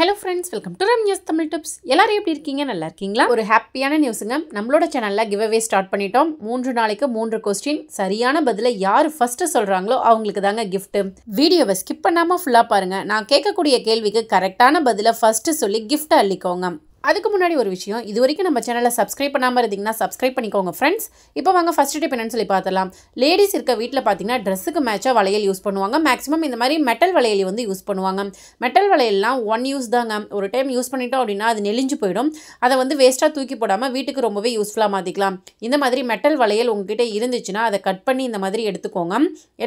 hello friends welcome to rum news Tamil tips எல்லாரும் எப்படி இருக்கீங்க நல்லா இருக்கீங்களா ஒரு ஹாப்பியான நியூஸுங்க நம்மளோட சேனலில் கிவ் அவே ஸ்டார்ட் பண்ணிட்டோம் மூன்று நாளைக்கு மூன்று கொஸ்டின் சரியான பதிலை யார் ஃபர்ஸ்ட் சொல்கிறாங்களோ அவங்களுக்கு தாங்க கிஃப்ட் வீடியோவை ஸ்கிப் பண்ணாமல் ஃபுல்லாக பாருங்கள் நான் கேட்கக்கூடிய கேள்விக்கு கரெக்டான பதிலை ஃபர்ஸ்ட் சொல்லி கிஃப்ட் அள்ளிக்கோங்க அதுக்கு முன்னாடி ஒரு விஷயம் இது வரைக்கும் நம்ம சேனலை சப்ஸ்கிரைப் பண்ணாமல் இருந்தீங்கன்னா சப்ஸ்கிரைப் பண்ணிக்கோங்க ஃப்ரெண்ட்ஸ் இப்போ வாங்க ஃபஸ்ட் டிப் என்னன்னு சொல்லி பார்த்தலாம் லேடிஸ் இருக்க வீட்டில் பார்த்தீங்கன்னா ட்ரெஸ்ஸுக்கு மேட்சாக வளையல் யூஸ் பண்ணுவாங்க மேக்ஸிமம் இந்த மாதிரி மெட்டல் வளையல் வந்து யூஸ் பண்ணுவாங்க மெட்டல் வளையல்லாம் ஒன் யூஸ் தாங்க ஒரு டைம் யூஸ் பண்ணிட்டோம் அப்படின்னா அது நெளிஞ்சு போயிடும் அதை வந்து வேஸ்ட்டாக தூக்கி போடாமல் வீட்டுக்கு ரொம்பவே யூஸ்ஃபுல்லாக மாற்றிக்கலாம் இந்த மாதிரி மெட்டல் வளையல் உங்ககிட்ட இருந்துச்சுன்னா அதை கட் பண்ணி இந்த மாதிரி எடுத்துக்கோங்க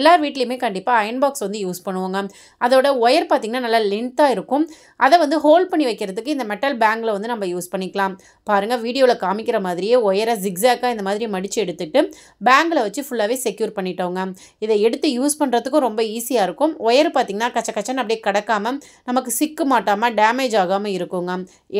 எல்லார் வீட்லேயுமே கண்டிப்பாக அயன் பாக்ஸ் வந்து யூஸ் பண்ணுவாங்க அதோட ஒயர் பார்த்திங்கன்னா நல்லா லென்த்தாக இருக்கும் அதை வந்து ஹோல்ட் பண்ணி வைக்கிறதுக்கு இந்த மெட்டல் பேங்கில் வந்து வந்து நம்ம யூஸ் பண்ணிக்கலாம் பாருங்கள் வீடியோவில் காமிக்கிற மாதிரியே ஒயரை ஜிக்ஸாக்காக இந்த மாதிரி மடித்து எடுத்துகிட்டு பேங்கில் வச்சு ஃபுல்லாகவே செக்யூர் பண்ணிட்டோங்க இதை எடுத்து யூஸ் பண்ணுறதுக்கும் ரொம்ப ஈஸியாக இருக்கும் ஒயர் பார்த்திங்கன்னா கச்ச கச்சன் அப்படியே கிடக்காமல் நமக்கு சிக்கு மாட்டாமல் டேமேஜ் ஆகாமல் இருக்குங்க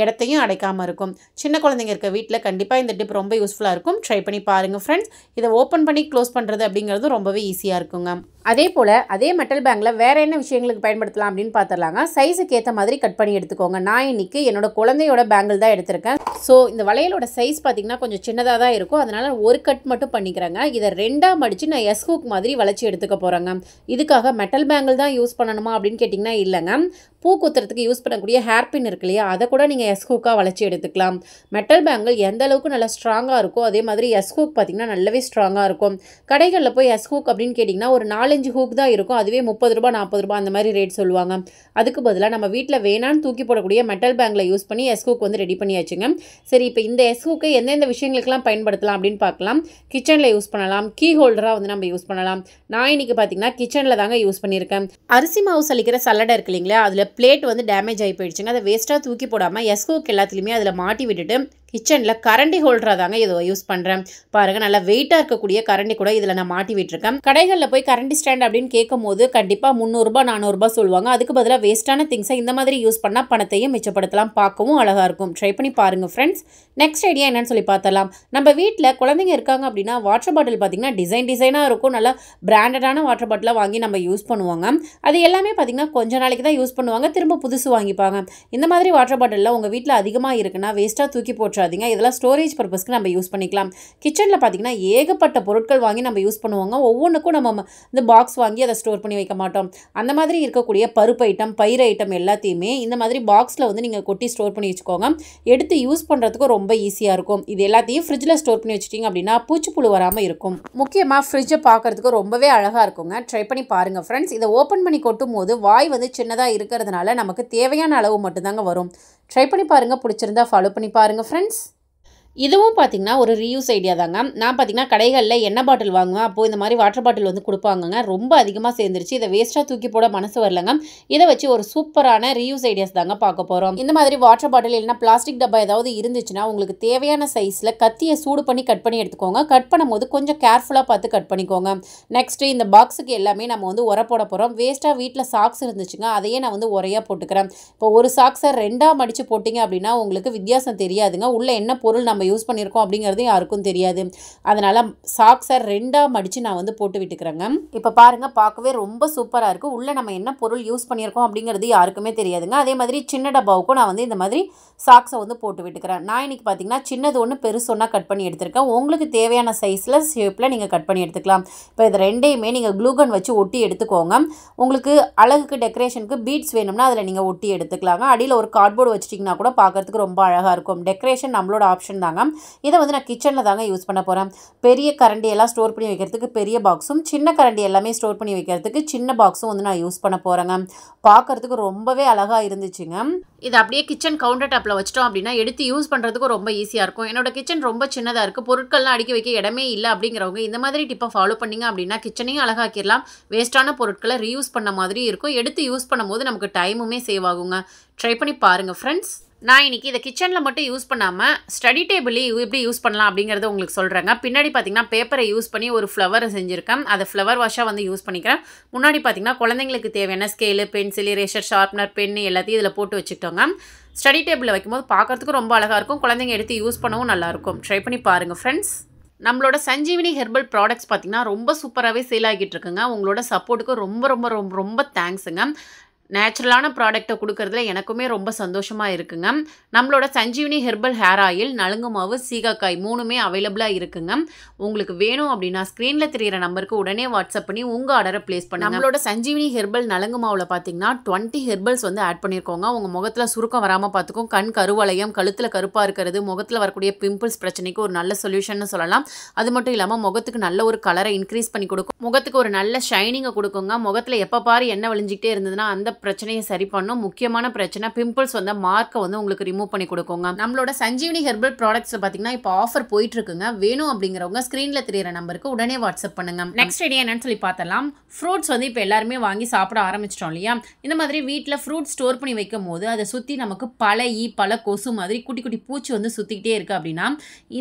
இடத்தையும் அடைக்காமல் இருக்கும் சின்ன குழந்தைங்க இருக்க வீட்டில் கண்டிப்பாக இந்த டிப் ரொம்ப யூஸ்ஃபுல்லாக இருக்கும் ட்ரை பண்ணி பாருங்கள் ஃப்ரெண்ட்ஸ் இதை ஓப்பன் பண்ணி க்ளோஸ் பண்ணுறது அப்படிங்கிறது ரொம்பவே ஈஸியாக இருக்குங்க அதே போல் அதே மெட்டல் பேங்கில் வேறு என்ன விஷயங்களுக்கு பயன்படுத்தலாம் அப்படின்னு பார்த்துடலாங்க சைஸுக்கு ஏற்ற மாதிரி கட் பண்ணி எடுத்துக்கோங்க நான் இன்றைக்கி என்னோட குழந்தையோட பேங்கிள் தான் எடுத்திருக்கேன் ஸோ இந்த வளையலோட சைஸ் பார்த்திங்கன்னா கொஞ்சம் சின்னதாக தான் இருக்கும் அதனால் ஒரு கட் மட்டும் பண்ணிக்கிறேங்க இதை ரெண்டாக மடித்து நான் எஸ்ஹூக் மாதிரி வளைச்சி எடுத்துக்க போகிறேங்க இதுக்காக மெட்டல் பேங்கிள் தான் யூஸ் பண்ணணுமா அப்படின்னு கேட்டிங்கன்னா இல்லைங்க பூ குத்துறதுக்கு யூஸ் பண்ணக்கூடிய ஹேர்பின் இருக்கு இல்லையா அதை கூட நீங்கள் எஸ்ஹூக்காக வளைச்சி எடுத்துக்கலாம் மெட்டல் பேங்கிள் எந்த அளவுக்கு நல்லா ஸ்ட்ராங்காக இருக்கோ அதே மாதிரி எஸ்ஹூக் பார்த்திங்கன்னா நல்லாவே ஸ்ட்ராங்காக இருக்கும் கடைகளில் போய் எஸ்ஹூக் அப்படின்னு கேட்டிங்கன்னா ஒரு நாலஞ்சு ஹூக் தான் இருக்கும் அதுவே முப்பது ரூபா நாற்பது ரூபா அந்த மாதிரி ரேட் சொல்லுவாங்க அதுக்கு பதிலாக நம்ம வீட்டில் வேணான்னு தூக்கி போடக்கூடிய மெட்டல் பேங்கில் யூஸ் பண்ணி எஸ்ஹூக் வந்து ரெடி பண்ணியாச்சுங்க சரி இப்போ இந்த எஸ்ஹூக்கை எந்தெந்த விஷயங்களுக்கெல்லாம் பயன்படுத்தலாம் அப்படின்னு பார்க்கலாம் கிச்சனில் யூஸ் பண்ணலாம் கீ ஹோல்டராக வந்து நம்ம யூஸ் பண்ணலாம் நான் இன்றைக்கி பார்த்திங்கன்னா கிச்சனில் தாங்க யூஸ் பண்ணியிருக்கேன் அரிசி மாவு சலிக்கிற சல்லடை இருக்கு இல்லைங்களா அதில் பிளேட் வந்து டேமேஜ் ஆகி போயிடுச்சுங்க அதை வேஸ்ட்டாக தூக்கி போடாமல் எஸ்கோக்கு எல்லாத்துலேயுமே அதில் மாட்டி விட்டுட்டு கிச்சனில் கரண்டி ஹோல்டராக தாங்க இதை யூஸ் பண்ணுறேன் பாருங்கள் நல்லா வெயிட்டாக இருக்கக்கூடிய கரண்டி கூட இதில் நான் மாட்டி விட்டுருக்கேன் கடைகளில் போய் கரண்டி ஸ்டாண்ட் அப்படின்னு கேட்கும் போது கண்டிப்பாக முந்நூறுரூபா நானூறுரூபா சொல்லுவாங்க அதுக்கு பதிலாக வேஸ்ட்டான திங்ஸை இந்த மாதிரி யூஸ் பண்ணால் பணத்தையும் மிச்சப்படுத்தலாம் பார்க்கவும் அழகாக இருக்கும் ட்ரை பண்ணி பாருங்கள் ஃப்ரெண்ட்ஸ் நெக்ஸ்ட் ஐடியா என்னென்னு சொல்லி பார்த்தலாம் நம்ம வீட்டில் குழந்தைங்க இருக்காங்க அப்படின்னா வாட்டர் பாட்டில் பார்த்திங்கன்னா டிசைன் டிசைனாக இருக்கும் நல்லா பிராண்டடான வாட்டர் பாட்டிலாக வாங்கி நம்ம யூஸ் பண்ணுவாங்க அது எல்லாமே பார்த்திங்கன்னா கொஞ்ச நாளைக்கு தான் யூஸ் பண்ணுவாங்க திரும்ப புதுசு வாங்கிப்பாங்க இந்த மாதிரி வாட்டர் பாட்டிலில் உங்கள் வீட்டில் அதிகமாக இருக்குன்னா வேஸ்ட்டாக தூக்கி போட்டு பண்ணிடாதீங்க இதெல்லாம் ஸ்டோரேஜ் பர்பஸ்க்கு நம்ம யூஸ் பண்ணிக்கலாம் கிச்சனில் பார்த்திங்கன்னா ஏகப்பட்ட பொருட்கள் வாங்கி நம்ம யூஸ் பண்ணுவாங்க ஒவ்வொன்றுக்கும் நம்ம இந்த பாக்ஸ் வாங்கி அதை ஸ்டோர் பண்ணி வைக்க மாட்டோம் அந்த மாதிரி இருக்கக்கூடிய பருப்பு ஐட்டம் பயிர் ஐட்டம் எல்லாத்தையுமே இந்த மாதிரி பாக்ஸில் வந்து நீங்கள் கொட்டி ஸ்டோர் பண்ணி வச்சுக்கோங்க எடுத்து யூஸ் பண்ணுறதுக்கும் ரொம்ப ஈஸியாக இருக்கும் இது எல்லாத்தையும் ஃப்ரிட்ஜில் ஸ்டோர் பண்ணி வச்சிட்டிங்க அப்படின்னா பூச்சி புழு வராமல் இருக்கும் முக்கியமாக ஃப்ரிட்ஜை பார்க்குறதுக்கு ரொம்பவே அழகாக இருக்குங்க ட்ரை பண்ணி பாருங்கள் ஃப்ரெண்ட்ஸ் இதை ஓப்பன் பண்ணி கொட்டும் போது வாய் வந்து சின்னதாக இருக்கிறதுனால நமக்கு தேவையான அளவு மட்டும்தாங்க வரும் ட்ரை பண்ணி பாருங்கள் பிடிச்சிருந்தா ஃபாலோ பண்ணி பாருங்கள் ஃப்ரெண்ட்ஸ் இதுவும் பார்த்திங்கன்னா ஒரு ரீயூஸ் ஐடியா தாங்க நான் பார்த்திங்கன்னா கடைகளில் எண்ணெய் பாட்டில் வாங்குவேன் அப்போது இந்த மாதிரி வாட்டர் பாட்டில் வந்து கொடுப்பாங்கங்க ரொம்ப அதிகமாக சேர்ந்துருச்சு இதை வேஸ்ட்டாக தூக்கி போட மனசு வரலங்க இதை வச்சு ஒரு சூப்பரான ரீயூஸ் ஐடியாஸ் தாங்க பார்க்க போகிறோம் இந்த மாதிரி வாட்டர் பாட்டில் இல்லைனா பிளாஸ்டிக் டப்பா ஏதாவது இருந்துச்சுன்னா உங்களுக்கு தேவையான சைஸில் கத்தியை சூடு பண்ணி கட் பண்ணி எடுத்துக்கோங்க கட் பண்ணும்போது கொஞ்சம் கேர்ஃபுல்லாக பார்த்து கட் பண்ணிக்கோங்க நெக்ஸ்ட்டு இந்த பாக்ஸுக்கு எல்லாமே நம்ம வந்து உர போட போகிறோம் வேஸ்ட்டாக வீட்டில் சாக்ஸ் இருந்துச்சுங்க அதையே நான் வந்து உரையாக போட்டுக்கிறேன் இப்போ ஒரு சாக்ஸை ரெண்டாக மடித்து போட்டிங்க அப்படின்னா உங்களுக்கு வித்தியாசம் தெரியாதுங்க உள்ளே என்ன பொருள் நம்ம நம்ம யூஸ் பண்ணியிருக்கோம் அப்படிங்கிறது யாருக்கும் தெரியாது அதனால் சாக்ஸை ரெண்டாக மடித்து நான் வந்து போட்டு விட்டுக்கிறேங்க இப்போ பாருங்கள் பார்க்கவே ரொம்ப சூப்பராக இருக்குது உள்ளே நம்ம என்ன பொருள் யூஸ் பண்ணியிருக்கோம் அப்படிங்கிறது யாருக்குமே தெரியாதுங்க அதே மாதிரி சின்ன டப்பாவுக்கும் நான் வந்து இந்த மாதிரி சாக்ஸை வந்து போட்டு விட்டுக்கிறேன் நான் இன்றைக்கி பார்த்தீங்கன்னா சின்னது ஒன்று பெருசொன்னா கட் பண்ணி எடுத்திருக்கேன் உங்களுக்கு தேவையான சைஸில் ஷேப்பில் நீங்கள் கட் பண்ணி எடுத்துக்கலாம் இப்போ இது ரெண்டையுமே நீங்கள் க்ளூகன் வச்சு ஒட்டி எடுத்துக்கோங்க உங்களுக்கு அழகுக்கு டெக்கரேஷனுக்கு பீட்ஸ் வேணும்னா அதில் நீங்கள் ஒட்டி எடுத்துக்கலாங்க அடியில் ஒரு கார்ட்போர்டு வச்சிட்டிங்கன்னா கூட பார்க்குறதுக்கு ரொம்ப அழகாக இருக்கும் டெக்கரேஷன் நம்மளோட ஆப்ஷன் தான் கொடுத்துருக்காங்க இதை வந்து நான் கிச்சனில் தாங்க யூஸ் பண்ண போகிறேன் பெரிய கரண்டி எல்லாம் ஸ்டோர் பண்ணி வைக்கிறதுக்கு பெரிய பாக்ஸும் சின்ன கரண்டி எல்லாமே ஸ்டோர் பண்ணி வைக்கிறதுக்கு சின்ன பாக்ஸும் வந்து நான் யூஸ் பண்ண போகிறேங்க பார்க்குறதுக்கு ரொம்பவே அழகாக இருந்துச்சுங்க இது அப்படியே கிச்சன் கவுண்டர் டாப்பில் வச்சிட்டோம் அப்படின்னா எடுத்து யூஸ் பண்ணுறதுக்கு ரொம்ப ஈஸியாக இருக்கும் என்னோட கிச்சன் ரொம்ப சின்னதாக இருக்குது பொருட்கள்லாம் அடுக்கி வைக்க இடமே இல்லை அப்படிங்கிறவங்க இந்த மாதிரி டிப்பை ஃபாலோ பண்ணிங்க அப்படின்னா கிச்சனையும் அழகாக்கிடலாம் வேஸ்ட்டான பொருட்களை ரீயூஸ் பண்ண மாதிரி இருக்கும் எடுத்து யூஸ் பண்ணும்போது நமக்கு டைமுமே சேவ் ஆகுங்க ட்ரை பண்ணி பாருங்கள் ஃப்ரெண்ட்ஸ் நான் இன்றைக்கி இதை கிச்சனில் மட்டும் யூஸ் பண்ணாமல் ஸ்டடி டேபிள் எப்படி யூஸ் பண்ணலாம் அப்படிங்கிறத உங்களுக்கு சொல்கிறேங்க பின்னாடி பார்த்திங்கன்னா பேப்பரை யூஸ் பண்ணி ஒரு ஃப்ளவரை செஞ்சுருக்கேன் அதை ஃப்ளவர் வாஷாக வந்து யூஸ் பண்ணிக்கிறேன் முன்னாடி பார்த்திங்கன்னா குழந்தைங்களுக்கு தேவையான scale pencil eraser sharpener pen எல்லாத்தையும் இதில் போட்டு வச்சுக்கிட்டோங்க ஸ்டடி டேபிளில் வைக்கும்போது பார்க்குறதுக்கு ரொம்ப அழகாக இருக்கும் குழந்தைங்க எடுத்து யூஸ் பண்ணவும் நல்லாயிருக்கும் ட்ரை பண்ணி பாருங்கள் ஃப்ரெண்ட்ஸ் நம்மளோட சஞ்சீவினி ஹெர்பல் ப்ராடக்ட்ஸ் பார்த்திங்கன்னா ரொம்ப சூப்பராகவே சேல் ஆகிட்டு இருக்குங்க உங்களோட சப்போர்ட்டுக்கு ரொம்ப ரொம்ப ரொம்ப ரொம்ப தேங்க்ஸுங்க நேச்சுரலான ப்ராடக்ட்டை கொடுக்கறதுல எனக்குமே ரொம்ப சந்தோஷமாக இருக்குங்க நம்மளோட சஞ்சீவினி ஹெர்பல் ஹேர் ஆயில் நலுங்கு மாவு சீகாக்காய் மூணுமே அவைலபிளாக இருக்குங்க உங்களுக்கு வேணும் அப்படின்னா ஸ்க்ரீனில் தெரிகிற நம்பருக்கு உடனே வாட்ஸ்அப் பண்ணி உங்கள் ஆர்டரை ப்ளேஸ் பண்ணி நம்மளோட சஞ்சீவினி ஹெர்பல் நலுங்கு மாவில் பார்த்தீங்கன்னா டுவெண்ட்டி ஹெர்பல்ஸ் வந்து ஆட் பண்ணியிருக்கோங்க உங்கள் முகத்தில் சுருக்கம் வராமல் பார்த்துக்கும் கண் கருவளையம் கழுத்தில் கருப்பாக இருக்கிறது முகத்தில் வரக்கூடிய பிம்பிள்ஸ் பிரச்சனைக்கு ஒரு நல்ல சொல்யூஷன் சொல்லலாம் அது மட்டும் இல்லாமல் முகத்துக்கு நல்ல ஒரு கலரை இன்க்ரீஸ் பண்ணி கொடுக்கும் முகத்துக்கு ஒரு நல்ல ஷைனிங்கை கொடுக்குங்க முகத்தில் எப்போ பாரு எண்ணெய் வலிஞ்சிக்கிட்டே இருந்ததுன்னா அந்த பிரச்சனையை சரி பண்ணும் முக்கியமான பிரச்சனை பிம்பிள்ஸ் வந்த மார்க்கை வந்து உங்களுக்கு ரிமூவ் பண்ணி கொடுக்குங்க நம்மளோட சஞ்சீவினி ஹெர்பல் ப்ராடக்ட்ஸ் பார்த்தீங்கன்னா இப்போ ஆஃபர் போயிட்டு இருக்குங்க வேணும் அப்படிங்கிறவங்க ஸ்க்ரீனில் தெரியிற நம்பருக்கு உடனே வாட்ஸ்அப் பண்ணுங்க நெக்ஸ்ட் ஐடியா என்னன்னு சொல்லி பார்த்தலாம் ஃப்ரூட்ஸ் வந்து இப்போ எல்லாருமே வாங்கி சாப்பிட ஆரம்பிச்சிட்டோம் இல்லையா இந்த மாதிரி வீட்டில் ஃப்ரூட் ஸ்டோர் பண்ணி வைக்கும் போது அதை சுற்றி நமக்கு பல பல கொசு மாதிரி குட்டி குட்டி பூச்சி வந்து சுற்றிக்கிட்டே இருக்குது அப்படின்னா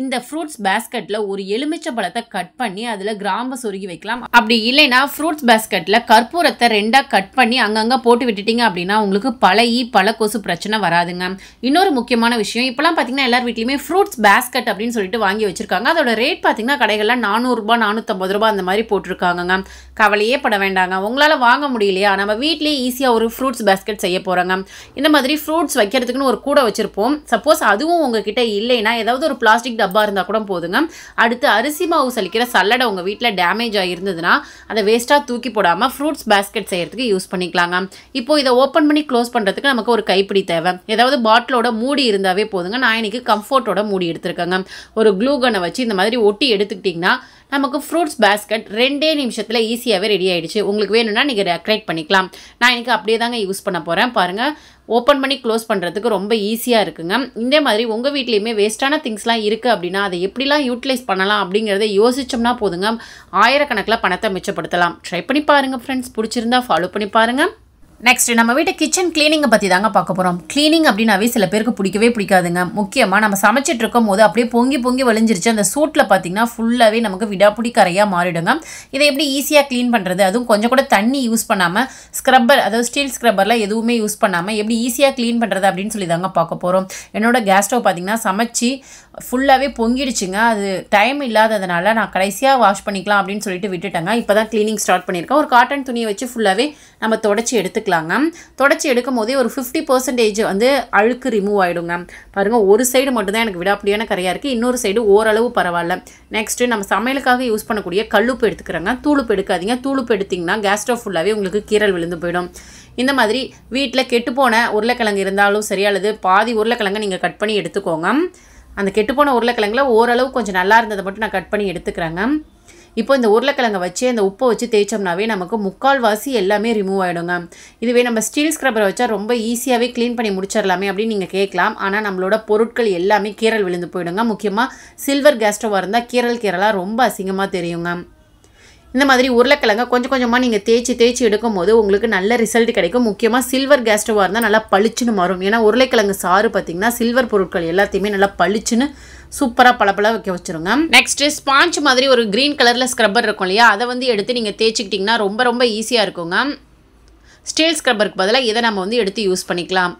இந்த ஃப்ரூட்ஸ் பேஸ்கெட்டில் ஒரு எலுமிச்சை பழத்தை கட் பண்ணி அதில் கிராம்பை சொருகி வைக்கலாம் அப்படி இல்லைன்னா ஃப்ரூட்ஸ் பேஸ்கெட்டில் கற்பூரத்தை ரெண்டாக கட் பண்ணி அங்கங்கே போட்டு போட்டு விட்டுட்டிங்க அப்படின்னா உங்களுக்கு பழகி பல கொசு பிரச்சனை வராதுங்க இன்னொரு முக்கியமான விஷயம் இப்போலாம் பார்த்தீங்கன்னா எல்லார் வீட்லேயுமே ஃப்ரூட்ஸ் பேஸ்கட் அப்படின்னு சொல்லிட்டு வாங்கி வச்சுருக்காங்க அதோட ரேட் பார்த்தீங்கன்னா கடைகளில் நானூறுரூபா நானூற்றம்பது ரூபா அந்த மாதிரி போட்டிருக்காங்கங்க கவலையே பட வேண்டாங்க உங்களால் வாங்க முடியலையா நம்ம வீட்லேயே ஈஸியாக ஒரு ஃப்ரூட்ஸ் பேஸ்கட் செய்ய போகிறாங்க இந்த மாதிரி ஃப்ரூட்ஸ் வைக்கிறதுக்குன்னு ஒரு கூட வச்சுருப்போம் சப்போஸ் அதுவும் உங்ககிட்ட இல்லைன்னா ஏதாவது ஒரு பிளாஸ்டிக் டப்பா இருந்தால் கூட போதுங்க அடுத்து அரிசி மாவு சலிக்கிற சல்லடை உங்கள் வீட்டில் டேமேஜ் ஆகிருந்ததுன்னா அதை வேஸ்ட்டாக தூக்கி போடாமல் ஃப்ரூட்ஸ் பேஸ்கெட் செய்கிறதுக்கு யூஸ் பண்ணிக்கலாங்க இப்போ இதை ஓப்பன் பண்ணி க்ளோஸ் பண்ணுறதுக்கு நமக்கு ஒரு கைப்பிடி தேவை ஏதாவது பாட்டிலோட மூடி இருந்தாவே போதுங்க நான் இன்னைக்கு கம்ஃபர்ட்டோட மூடி எடுத்திருக்கேங்க ஒரு க்ளூ கனை வச்சு இந்த மாதிரி ஒட்டி எடுத்துக்கிட்டிங்கன்னா நமக்கு ஃப்ரூட்ஸ் பேஸ்கட் ரெண்டே நிமிஷத்தில் ஈஸியாகவே ரெடி ஆகிடுச்சு உங்களுக்கு வேணும்னா நீங்கள் டெக்ரேட் பண்ணிக்கலாம் நான் இன்றைக்கி அப்படியே தாங்க யூஸ் பண்ண போகிறேன் பாருங்கள் ஓப்பன் பண்ணி க்ளோஸ் பண்ணுறதுக்கு ரொம்ப ஈஸியாக இருக்குங்க இதே மாதிரி உங்கள் வீட்லேயுமே வேஸ்ட்டான திங்ஸ்லாம் இருக்குது அப்படின்னா அதை எப்படிலாம் யூட்டிலைஸ் பண்ணலாம் அப்படிங்கிறத யோசித்தோம்னா போதுங்க ஆயிரக்கணக்கில் பணத்தை மிச்சப்படுத்தலாம் ட்ரை பண்ணி பாருங்கள் ஃப்ரெண்ட்ஸ் பிடிச்சிருந்தா ஃபாலோ பண்ணி பாருங்கள் நெக்ஸ்ட் நம்ம வீட்டு கிச்சன் கிளீனிங்கை பற்றி தாங்க பார்க்க போகிறோம் கிளீனிங் அப்படின்னாவே சில பேருக்கு பிடிக்கவே பிடிக்காதுங்க முக்கியமாக நம்ம சமைச்சிட்டு இருக்கும் போது அப்படியே பொங்கி பொங்கி வலிஞ்சிருச்சு அந்த சூட்டில் பார்த்தீங்கன்னா ஃபுல்லாகவே நமக்கு விடாப்பிடி கரையாக மாறிடுங்க இதை எப்படி ஈஸியாக க்ளீன் பண்ணுறது அதுவும் கொஞ்சம் கூட தண்ணி யூஸ் பண்ணாமல் ஸ்க்ரப்பர் அதாவது ஸ்டீல் ஸ்க்ரப்பரில் எதுவுமே யூஸ் பண்ணாமல் எப்படி ஈஸியாக க்ளீன் பண்ணுறது அப்படின்னு சொல்லி தாங்க பார்க்க போகிறோம் என்னோட கேஸ் ஸ்டவ் பார்த்திங்கன்னா சமைச்சு ஃபுல்லாகவே பொங்கிடுச்சுங்க அது டைம் இல்லாததுனால நான் கடைசியாக வாஷ் பண்ணிக்கலாம் அப்படின்னு சொல்லிட்டு விட்டுட்டேங்க இப்போ தான் க்ளீனிங் ஸ்டார்ட் பண்ணியிருக்கேன் ஒரு காட்டன் துணியை வச்சு ஃபுல்லாகவே நம்ம தொடச்சி எடுத்துக்கலாங்க தொடச்சி எடுக்கும் போதே ஒரு ஃபிஃப்டி பர்சன்டேஜ் வந்து அழுக்கு ரிமூவ் ஆகிடுங்க பாருங்கள் ஒரு சைடு மட்டும்தான் எனக்கு விடாப்படியான கரையாக இருக்குது இன்னொரு சைடு ஓரளவு பரவாயில்ல நெக்ஸ்ட்டு நம்ம சமையலுக்காக யூஸ் பண்ணக்கூடிய கல்லுப்பு எடுத்துக்கிறாங்க தூளுப்பு எடுக்காதீங்க தூளுப்பு எடுத்திங்கன்னா கேஸ் ஸ்டவ் ஃபுல்லாகவே உங்களுக்கு கீரல் விழுந்து போயிடும் இந்த மாதிரி வீட்டில் கெட்டுப்போன உருளைக்கிழங்கு இருந்தாலும் சரி அல்லது பாதி உருளைக்கிழங்கை நீங்கள் கட் பண்ணி எடுத்துக்கோங்க அந்த கெட்டுப்போன உருளைக்கிழங்குல ஓரளவு கொஞ்சம் நல்லா இருந்ததை மட்டும் நான் கட் பண்ணி எடுத்துக்கிறேங்க இப்போ இந்த உருளைக்கிழங்கை வச்சு அந்த உப்பை வச்சு தேய்ச்சோம்னாவே நமக்கு முக்கால்வாசி எல்லாமே ரிமூவ் ஆகிடுங்க இதுவே நம்ம ஸ்டீல் ஸ்க்ரப்பரை வச்சா ரொம்ப ஈஸியாகவே க்ளீன் பண்ணி முடிச்சிடலாமே அப்படின்னு நீங்கள் கேட்கலாம் ஆனால் நம்மளோட பொருட்கள் எல்லாமே கீரல் விழுந்து போயிடுங்க முக்கியமாக சில்வர் கேஸ்டோவாக இருந்தால் கீரல் கீரலாக ரொம்ப அசிங்கமாக தெரியுங்க இந்த மாதிரி உருளைக்கிழங்கை கொஞ்சம் கொஞ்சமாக நீங்கள் தேய்ச்சி தேய்ச்சி எடுக்கும் போது உங்களுக்கு நல்ல ரிசல்ட் கிடைக்கும் முக்கியமாக சில்வர் கேஸ் ஸ்டவ்வாக இருந்தால் நல்லா பளிச்சுன்னு மாறும் ஏன்னா உருளைக்கிழங்கு சாறு பார்த்திங்கன்னா சில்வர் பொருட்கள் எல்லாத்தையுமே நல்லா பளிச்சுன்னு சூப்பராக பளபள வைக்க வச்சுருங்க நெக்ஸ்ட்டு ஸ்பாஞ்ச் மாதிரி ஒரு க்ரீன் கலரில் ஸ்க்ரப்பர் இருக்கும் இல்லையா அதை வந்து எடுத்து நீங்கள் தேய்ச்சிக்கிட்டிங்கன்னா ரொம்ப ரொம்ப ஈஸியாக இருக்குங்க ஸ்டீல் ஸ்க்ரப்பருக்கு பதிலாக இதை நம்ம வந்து எடுத்து யூஸ் பண்ணிக்கலாம்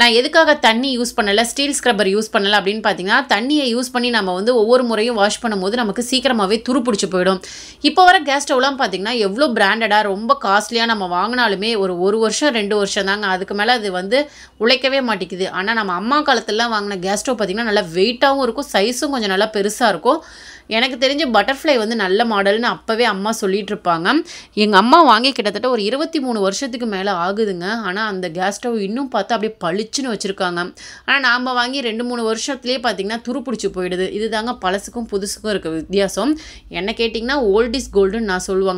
நான் எதுக்காக தண்ணி யூஸ் பண்ணலை ஸ்டீல் ஸ்க்ரப்பர் யூஸ் பண்ணலை அப்படின்னு பார்த்தீங்கன்னா தண்ணியை யூஸ் பண்ணி நம்ம வந்து ஒவ்வொரு முறையும் வாஷ் பண்ணும்போது நமக்கு சீக்கிரமாகவே துரு பிடிச்சி போயிடும் இப்போ வர கேஸ் ஸ்டவ்லாம் பார்த்தீங்கன்னா எவ்வளோ பிராண்டடாக ரொம்ப காஸ்ட்லியாக நம்ம வாங்கினாலுமே ஒரு ஒரு வருஷம் ரெண்டு வருஷம் தாங்க அதுக்கு மேலே அது வந்து உழைக்கவே மாட்டேங்குது ஆனால் நம்ம அம்மா காலத்துலலாம் வாங்கின கேஸ் ஸ்டவ் பார்த்திங்கன்னா நல்லா வெயிட்டாகவும் இருக்கும் சைஸும் கொஞ்சம் நல்லா பெருசாக இருக்கும் எனக்கு தெரிஞ்ச பட்டர்ஃப்ளை வந்து நல்ல மாடல்னு அப்போவே அம்மா சொல்லிகிட்டு இருப்பாங்க எங்கள் அம்மா வாங்கி கிட்டத்தட்ட ஒரு இருபத்தி மூணு வருஷத்துக்கு மேலே ஆகுதுங்க ஆனால் அந்த கேஸ் ஸ்டவ் இன்னும் பார்த்தா அப்படியே பளிச்சுன்னு வச்சுருக்காங்க ஆனால் நாம் வாங்கி ரெண்டு மூணு வருஷத்துலேயே பார்த்திங்கன்னா பிடிச்சி போயிடுது இது தாங்க பழசுக்கும் புதுசுக்கும் இருக்க வித்தியாசம் என்ன கேட்டிங்கன்னா ஓல்ட் இஸ் கோல்டுன்னு நான் சொல்லுவாங்க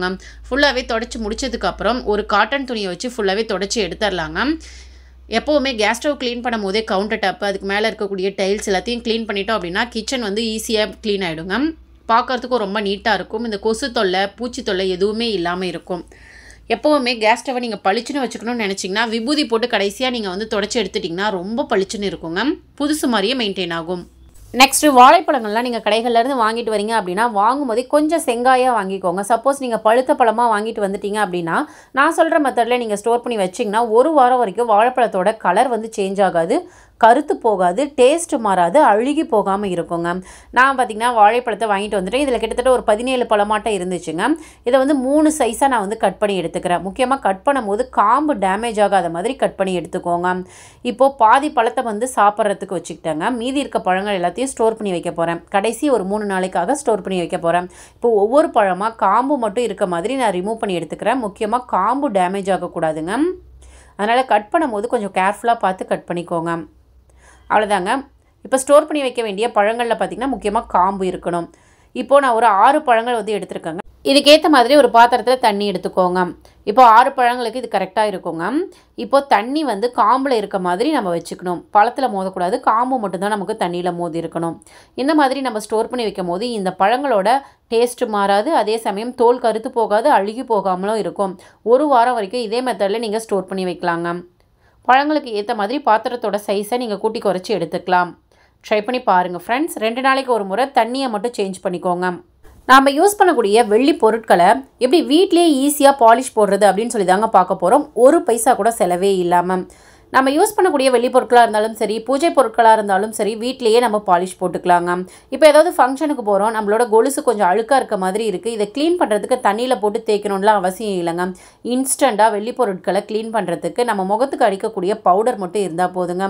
ஃபுல்லாகவே தொடச்சி முடிச்சதுக்கப்புறம் ஒரு காட்டன் துணியை வச்சு ஃபுல்லாகவே தொடச்சி எடுத்துடலாங்க எப்போவுமே கேஸ் ஸ்டவ் க்ளீன் பண்ணும் போதே கவுண்டர் டாப் அதுக்கு மேலே இருக்கக்கூடிய டைல்ஸ் எல்லாத்தையும் க்ளீன் பண்ணிட்டோம் அப்படின்னா கிச்சன் வந்து ஈஸியாக க்ளீன் ஆகிடுங்க பார்க்குறதுக்கும் ரொம்ப நீட்டாக இருக்கும் இந்த கொசு தொல்லை பூச்சி தொல்லை எதுவுமே இல்லாமல் இருக்கும் எப்போவுமே கேஸ் ஸ்டவை நீங்கள் பளிச்சுன்னு வச்சுக்கணும்னு நினச்சிங்கன்னா விபூதி போட்டு கடைசியாக நீங்கள் வந்து தொடச்சி எடுத்துட்டிங்கன்னா ரொம்ப பளிச்சுன்னு இருக்குங்க புதுசு மாதிரியே மெயின்டைன் ஆகும் நெக்ஸ்ட்டு வாழைப்பழங்கள்லாம் நீங்கள் கடைகள்லேருந்து வாங்கிட்டு வரீங்க அப்படின்னா வாங்கும்போதே கொஞ்சம் செங்காயாக வாங்கிக்கோங்க சப்போஸ் நீங்கள் பழுத்த பழமாக வாங்கிட்டு வந்துட்டீங்க அப்படின்னா நான் சொல்கிற மெத்தடில் நீங்கள் ஸ்டோர் பண்ணி வச்சிங்கன்னா ஒரு வாரம் வரைக்கும் வாழைப்பழத்தோட கலர் வந்து சேஞ்ச் ஆகாது கருத்து போகாது டேஸ்ட் மாறாது அழுகி போகாமல் இருக்குங்க நான் பார்த்திங்கன்னா வாழைப்பழத்தை வாங்கிட்டு வந்துட்டேன் இதில் கிட்டத்தட்ட ஒரு பதினேழு பழமாட்டம் இருந்துச்சுங்க இதை வந்து மூணு சைஸாக நான் வந்து கட் பண்ணி எடுத்துக்கிறேன் முக்கியமாக கட் பண்ணும்போது காம்பு டேமேஜ் ஆகாத மாதிரி கட் பண்ணி எடுத்துக்கோங்க இப்போது பாதி பழத்தை வந்து சாப்பிட்றதுக்கு வச்சுக்கிட்டேங்க மீதி இருக்க பழங்கள் எல்லாத்தையும் ஸ்டோர் பண்ணி வைக்க போகிறேன் கடைசி ஒரு மூணு நாளைக்காக ஸ்டோர் பண்ணி வைக்க போகிறேன் இப்போ ஒவ்வொரு பழமாக காம்பு மட்டும் இருக்க மாதிரி நான் ரிமூவ் பண்ணி எடுத்துக்கிறேன் முக்கியமாக காம்பு டேமேஜ் ஆகக்கூடாதுங்க அதனால் கட் பண்ணும்போது கொஞ்சம் கேர்ஃபுல்லாக பார்த்து கட் பண்ணிக்கோங்க அவ்வளோதாங்க இப்போ ஸ்டோர் பண்ணி வைக்க வேண்டிய பழங்களில் பார்த்திங்கன்னா முக்கியமாக காம்பு இருக்கணும் இப்போது நான் ஒரு ஆறு பழங்கள் வந்து எடுத்திருக்கேங்க இதுக்கேற்ற மாதிரி ஒரு பாத்திரத்தில் தண்ணி எடுத்துக்கோங்க இப்போ ஆறு பழங்களுக்கு இது கரெக்டாக இருக்குங்க இப்போது தண்ணி வந்து காம்பில் இருக்க மாதிரி நம்ம வச்சுக்கணும் பழத்தில் மோதக்கூடாது காம்பு மட்டும்தான் நமக்கு தண்ணியில் மோதி இருக்கணும் இந்த மாதிரி நம்ம ஸ்டோர் பண்ணி வைக்கும் போது இந்த பழங்களோட டேஸ்ட்டு மாறாது அதே சமயம் தோல் கருத்து போகாது அழுகி போகாமலும் இருக்கும் ஒரு வாரம் வரைக்கும் இதே மெத்தடில் நீங்கள் ஸ்டோர் பண்ணி வைக்கலாங்க பழங்களுக்கு ஏற்ற மாதிரி பாத்திரத்தோட சைஸை நீங்கள் கூட்டி குறைச்சி எடுத்துக்கலாம் ட்ரை பண்ணி பாருங்கள் ஃப்ரெண்ட்ஸ் ரெண்டு நாளைக்கு ஒரு முறை தண்ணியை மட்டும் சேஞ்ச் பண்ணிக்கோங்க நாம் யூஸ் பண்ணக்கூடிய வெள்ளி பொருட்களை எப்படி வீட்லேயே ஈஸியாக பாலிஷ் போடுறது அப்படின்னு சொல்லி தாங்க பார்க்க போகிறோம் ஒரு பைசா கூட செலவே இல்லாமல் நம்ம யூஸ் பண்ணக்கூடிய வெளி பொருட்களாக இருந்தாலும் சரி பூஜை பொருட்களாக இருந்தாலும் சரி வீட்லேயே நம்ம பாலிஷ் போட்டுக்கலாங்க இப்போ ஏதாவது ஃபங்க்ஷனுக்கு போகிறோம் நம்மளோட கொலுசு கொஞ்சம் அழுக்காக இருக்க மாதிரி இருக்குது இதை க்ளீன் பண்ணுறதுக்கு தண்ணியில் போட்டு தேய்க்கணும்லாம் அவசியம் இல்லைங்க இன்ஸ்டண்ட்டாக வெளி பொருட்களை க்ளீன் பண்ணுறதுக்கு நம்ம முகத்துக்கு அடிக்கக்கூடிய பவுடர் மட்டும் இருந்தால் போதுங்க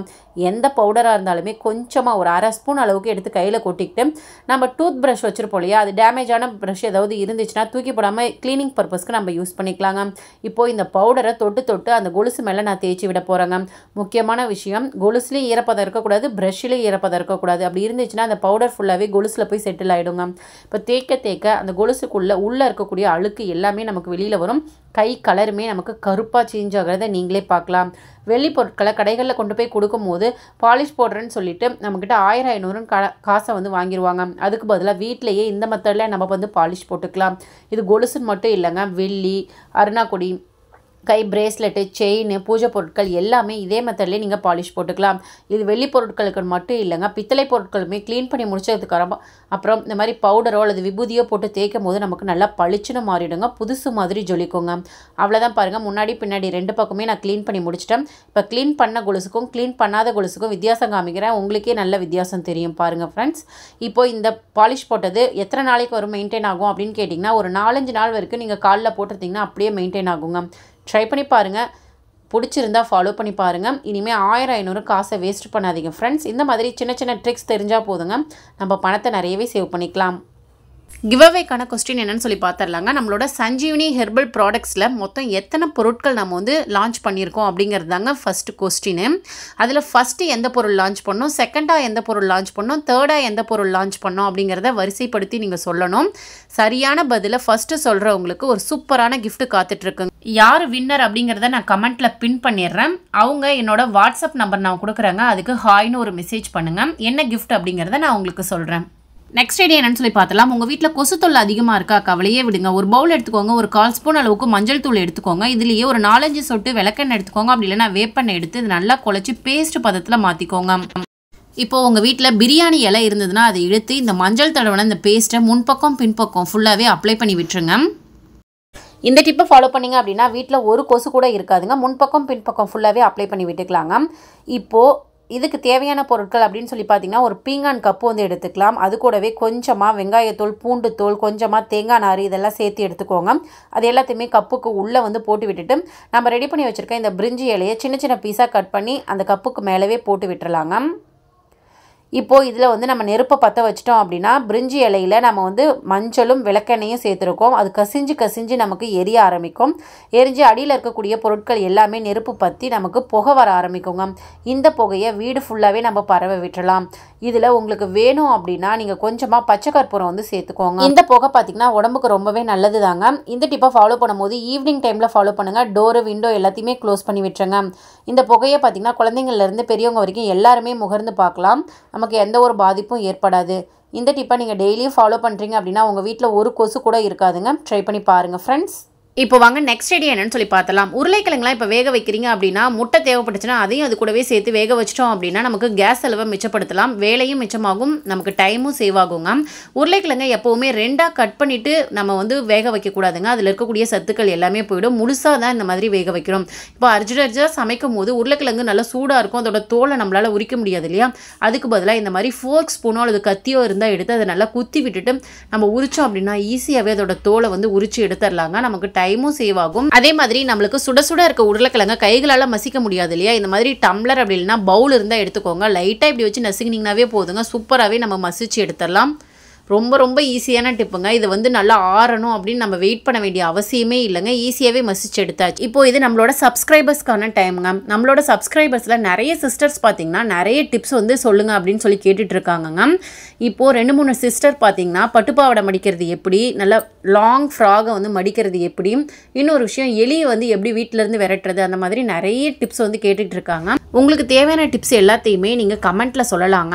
எந்த பவுடராக இருந்தாலுமே கொஞ்சமாக ஒரு அரை ஸ்பூன் அளவுக்கு எடுத்து கையில் கொட்டிக்கிட்டு நம்ம டூத் ப்ரஷ் வச்சுருப்போம் இல்லையா அது டேமேஜான ப்ரஷ் ஏதாவது இருந்துச்சுன்னா தூக்கி போடாமல் க்ளீனிங் பர்பஸ்க்கு நம்ம யூஸ் பண்ணிக்கலாங்க இப்போது இந்த பவுடரை தொட்டு தொட்டு அந்த கொலுசு மேலே நான் தேய்ச்சி விட போகிறேங்க முக்கியமான விஷயம் கொலுசுலேயும் ஈரப்பதம் இருக்கக்கூடாது ப்ரஷ்லேயும் ஈரப்பதம் இருக்கக்கூடாது அப்படி இருந்துச்சுன்னா அந்த பவுடர் ஃபுல்லாகவே கொலுசில் போய் செட்டில் ஆகிடுங்க இப்போ தேக்க தேக்க அந்த கொலுசுக்குள்ளே உள்ளே இருக்கக்கூடிய அழுக்கு எல்லாமே நமக்கு வெளியில் வரும் கை கலருமே நமக்கு கருப்பாக சேஞ்ச் ஆகிறத நீங்களே பார்க்கலாம் வெள்ளி பொருட்களை கடைகளில் கொண்டு போய் கொடுக்கும்போது பாலிஷ் போடுறேன்னு சொல்லிட்டு நம்மக்கிட்ட ஆயிரம் ஐநூறு கா காசை வந்து வாங்கிடுவாங்க அதுக்கு பதிலாக வீட்டிலையே இந்த மெத்தடில் நம்ம வந்து பாலிஷ் போட்டுக்கலாம் இது கொலுசுன்னு மட்டும் இல்லைங்க வெள்ளி அருணாக்குடி கை பிரேஸ்லெட்டு செயின் பூஜை பொருட்கள் எல்லாமே இதே மெத்தட்லேயே நீங்கள் பாலிஷ் போட்டுக்கலாம் இது வெள்ளி பொருட்களுக்கு மட்டும் இல்லைங்க பித்தளை பொருட்களுமே க்ளீன் பண்ணி முடிச்சதுக்கு அப்புறம் இந்த மாதிரி பவுடரோ அல்லது விபூதியோ போட்டு தேய்க்கும் போது நமக்கு நல்லா பளிச்சுன்னு மாறிடுங்க புதுசு மாதிரி ஜொலிக்குங்க அவ்வளோதான் பாருங்கள் முன்னாடி பின்னாடி ரெண்டு பக்கமே நான் க்ளீன் பண்ணி முடிச்சிட்டேன் இப்போ க்ளீன் பண்ண கொலுசுக்கும் க்ளீன் பண்ணாத கொலுசுக்கும் வித்தியாசம் காமிக்கிறேன் உங்களுக்கே நல்ல வித்தியாசம் தெரியும் பாருங்கள் ஃப்ரெண்ட்ஸ் இப்போ இந்த பாலிஷ் போட்டது எத்தனை நாளைக்கு வரும் மெயின்டைன் ஆகும் அப்படின்னு கேட்டிங்கன்னா ஒரு நாலஞ்சு நாள் வரைக்கும் நீங்கள் காலில் போட்டுருந்தீங்கன்னா அப்படியே மெயின்டைன் ஆகுங்க ட்ரை பண்ணி பாருங்கள் பிடிச்சிருந்தா ஃபாலோ பண்ணி பாருங்கள் இனிமேல் ஆயிரம் ஐநூறு காசை வேஸ்ட் பண்ணாதீங்க ஃப்ரெண்ட்ஸ் இந்த மாதிரி சின்ன சின்ன ட்ரிக்ஸ் தெரிஞ்சால் போதுங்க நம்ம பணத்தை நிறையவே சேவ் பண்ணிக்கலாம் கிவ்அவேக்கான கொஸ்டின் என்னன்னு சொல்லி பார்த்துடலாங்க நம்மளோட சஞ்சீவினி ஹெர்பல் ப்ராடக்ட்ஸில் மொத்தம் எத்தனை பொருட்கள் நம்ம வந்து லான்ச் பண்ணியிருக்கோம் அப்படிங்கிறது தாங்க ஃபஸ்ட்டு கொஸ்டின் அதில் ஃபஸ்ட்டு எந்த பொருள் லான்ச் பண்ணோம் செகண்டாக எந்த பொருள் லான்ச் பண்ணோம் தேர்டாக எந்த பொருள் லான்ச் பண்ணோம் அப்படிங்கிறத வரிசைப்படுத்தி நீங்கள் சொல்லணும் சரியான பதிலை ஃபஸ்ட்டு சொல்கிறவங்களுக்கு ஒரு சூப்பரான கிஃப்ட் காத்துட்ருக்குங்க யார் வின்னர் அப்படிங்கிறத நான் கமெண்ட்டில் பின் பண்ணிடுறேன் அவங்க என்னோட வாட்ஸ்அப் நம்பர் நான் கொடுக்குறேங்க அதுக்கு ஹாய்னு ஒரு மெசேஜ் பண்ணுங்கள் என்ன கிஃப்ட் அப்படிங்கிறத நான் உங்களுக்கு சொல்கிறேன் நெக்ஸ்ட் ஐடியா என்னன்னு சொல்லி பார்த்தலாம் உங்கள் வீட்டில் கொசு தொல்லை அதிகமாக இருக்கா கவலையே விடுங்க ஒரு பவுல் எடுத்துக்கோங்க ஒரு கால் ஸ்பூன் அளவுக்கு மஞ்சள் தூள் எடுத்துக்கோங்க இதுலேயே ஒரு நாலஞ்சு சொட்டு விளக்கெண்ணெய் எடுத்துக்கோங்க அப்படி இல்லைனா வேப்பெண்ணெய் எடுத்து இது நல்லா குழச்சி பேஸ்ட் பதத்தில் மாற்றிக்கோங்க இப்போ உங்கள் வீட்டில் பிரியாணி இலை இருந்ததுன்னா அதை இழுத்து இந்த மஞ்சள் தடவை இந்த பேஸ்ட்டை முன்பக்கம் பின்பக்கம் ஃபுல்லாகவே அப்ளை பண்ணி விட்டுருங்க இந்த டிப்பை ஃபாலோ பண்ணிங்க அப்படின்னா வீட்டில் ஒரு கொசு கூட இருக்காதுங்க முன்பக்கம் பின்பக்கம் ஃபுல்லாகவே அப்ளை பண்ணி விட்டுக்கலாங்க இப்போது இதுக்கு தேவையான பொருட்கள் அப்படின்னு சொல்லி பார்த்தீங்கன்னா ஒரு பீங்கான் கப்பு வந்து எடுத்துக்கலாம் அது கூடவே கொஞ்சமாக வெங்காயத்தூள் பூண்டுத்தோல் கொஞ்சமாக தேங்காய் நார் இதெல்லாம் சேர்த்து எடுத்துக்கோங்க அது எல்லாத்தையுமே கப்புக்கு உள்ளே வந்து போட்டு விட்டுட்டு நம்ம ரெடி பண்ணி வச்சுருக்க இந்த பிரிஞ்சி இலையை சின்ன சின்ன பீஸாக கட் பண்ணி அந்த கப்புக்கு மேலவே போட்டு விட்டுருலாங்க இப்போது இதில் வந்து நம்ம நெருப்பை பற்ற வச்சிட்டோம் அப்படின்னா பிரிஞ்சி இலையில் நம்ம வந்து மஞ்சளும் விளக்கெண்ணையும் சேர்த்துருக்கோம் அது கசிஞ்சு கசிஞ்சு நமக்கு எரிய ஆரம்பிக்கும் எரிஞ்சு அடியில் இருக்கக்கூடிய பொருட்கள் எல்லாமே நெருப்பு பற்றி நமக்கு புகை வர ஆரம்பிக்குங்க இந்த புகையை வீடு ஃபுல்லாகவே நம்ம பரவ விட்டுலாம் இதில் உங்களுக்கு வேணும் அப்படின்னா நீங்கள் கொஞ்சமாக பச்சை கற்பூரம் வந்து சேர்த்துக்கோங்க இந்த புகை பார்த்திங்கன்னா உடம்புக்கு ரொம்பவே நல்லது தாங்க இந்த டிப்பை ஃபாலோ பண்ணும்போது ஈவினிங் டைமில் ஃபாலோ பண்ணுங்கள் டோரு விண்டோ எல்லாத்தையுமே க்ளோஸ் பண்ணி விட்டுருங்க இந்த புகையை பார்த்திங்கன்னா குழந்தைங்கள்லேருந்து பெரியவங்க வரைக்கும் எல்லாருமே முகர்ந்து பார்க்கலாம் நமக்கு எந்த ஒரு பாதிப்பும் ஏற்படாது இந்த டிப்பை நீங்கள் டெய்லியும் ஃபாலோ பண்ணுறீங்க அப்படின்னா உங்கள் வீட்டில் ஒரு கொசு கூட இருக்காதுங்க ட்ரை பண்ணி பாருங்கள் ஃப்ரெண்ட்ஸ் இப்போ வாங்க நெக்ஸ்ட் ஐடியா என்னன்னு சொல்லி பார்த்தலாம் உருளைக்கிழங்குலாம் இப்போ வேக வைக்கிறீங்க அப்படின்னா முட்டை தேவைப்பட்டுச்சுன்னா அதையும் அது கூடவே சேர்த்து வேக வச்சிட்டோம் அப்படின்னா நமக்கு கேஸ் செலவை மிச்சப்படுத்தலாம் வேலையும் மிச்சமாகும் நமக்கு டைமும் சேவ் ஆகுங்க உருளைக்கிழங்கை எப்போவுமே ரெண்டாக கட் பண்ணிவிட்டு நம்ம வந்து வேக வைக்கக்கூடாதுங்க அதில் இருக்கக்கூடிய சத்துக்கள் எல்லாமே போயிடும் முழுசாக தான் இந்த மாதிரி வேக வைக்கிறோம் இப்போ அர்ஜுன் அர்ஜா சமைக்கும் போது உருளைக்கிழங்கு நல்லா சூடாக இருக்கும் அதோட தோலை நம்மளால் உரிக்க முடியாது இல்லையா அதுக்கு பதிலாக இந்த மாதிரி ஃபோர்க் ஸ்பூனோ அல்லது கத்தியோ இருந்தால் எடுத்து அதை நல்லா குத்தி விட்டுட்டு நம்ம உரிச்சோம் அப்படின்னா ஈஸியாகவே அதோட தோலை வந்து உரிச்சு எடுத்துடலாங்க நமக்கு டைம் டைமும் சேவ் ஆகும் அதே மாதிரி நம்மளுக்கு சுட சுட இருக்க உருளைக்கிழங்க கைகளால் மசிக்க முடியாது இல்லையா இந்த மாதிரி டம்ளர் அப்படின்னா பவுல் இருந்தால் எடுத்துக்கோங்க லைட்டாக இப்படி வச்சு நசுங்கினீங்கன்னாவே போதுங்க சூப்பராகவே நம்ம மசிச்சு எடுத்துடலாம் ரொம்ப ரொம்ப ஈஸியான டிப்புங்க இது வந்து நல்லா ஆறணும் அப்படின்னு நம்ம வெயிட் பண்ண வேண்டிய அவசியமே இல்லைங்க ஈஸியாகவே மசிச்சு எடுத்தாச்சு இப்போ இது நம்மளோட சப்ஸ்கிரைபர்ஸ்க்கான டைம்ங்க நம்மளோட சப்ஸ்கிரைபர்ஸில் நிறைய சிஸ்டர்ஸ் பார்த்தீங்கன்னா நிறைய டிப்ஸ் வந்து சொல்லுங்கள் அப்படின்னு சொல்லி கேட்டுட்டு இருக்காங்கங்க இப்போது ரெண்டு மூணு சிஸ்டர் பார்த்தீங்கன்னா பட்டுப்பாவடை மடிக்கிறது எப்படி நல்லா லாங் ஃப்ராகை வந்து மடிக்கிறது எப்படி இன்னொரு விஷயம் எலியை வந்து எப்படி வீட்டிலேருந்து விரட்டுறது அந்த மாதிரி நிறைய டிப்ஸ் வந்து கேட்டுட்டு இருக்காங்க உங்களுக்கு தேவையான டிப்ஸ் எல்லாத்தையுமே நீங்கள் கமெண்ட்டில் சொல்லலாங்க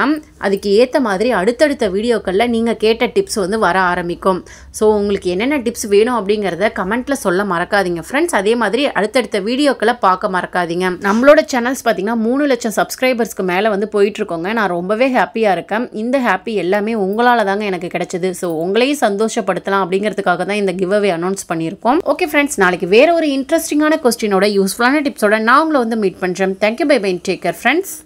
அதுக்கு ஏற்ற மாதிரி அடுத்தடுத்த வீடியோக்களில் நீங்கள் கேட்ட டிப்ஸ் வந்து வர ஆரம்பிக்கும் ஸோ உங்களுக்கு என்னென்ன டிப்ஸ் வேணும் அப்படிங்கிறத கமெண்ட்டில் சொல்ல மறக்காதீங்க ஃப்ரெண்ட்ஸ் அதே மாதிரி அடுத்தடுத்த வீடியோக்களை பார்க்க மறக்காதீங்க நம்மளோட சேனல்ஸ் பார்த்தீங்கன்னா மூணு லட்சம் சப்ஸ்கிரைபர்ஸ்க்கு மேலே வந்து போயிட்டுருக்கோங்க நான் ரொம்பவே ஹாப்பியாக இருக்கேன் இந்த ஹாப்பி எல்லாமே உங்களால் தாங்க எனக்கு கிடைச்சது ஸோ உங்களையும் சந்தோஷப்படுத்தலாம் அப்படிங்கிறதுக்காக தான் இந்த கிவ் அவே அனௌன்ஸ் பண்ணியிருக்கோம் ஓகே ஃப்ரெண்ட்ஸ் நாளைக்கு வேறு ஒரு இன்ட்ரெஸ்டிங்கான கொஸ்டினோட யூஸ்ஃபுல்லான டிப்ஸோட நான் உங்களை வந்து மீட் பண்ணுறேன் thank you bye bye take care friends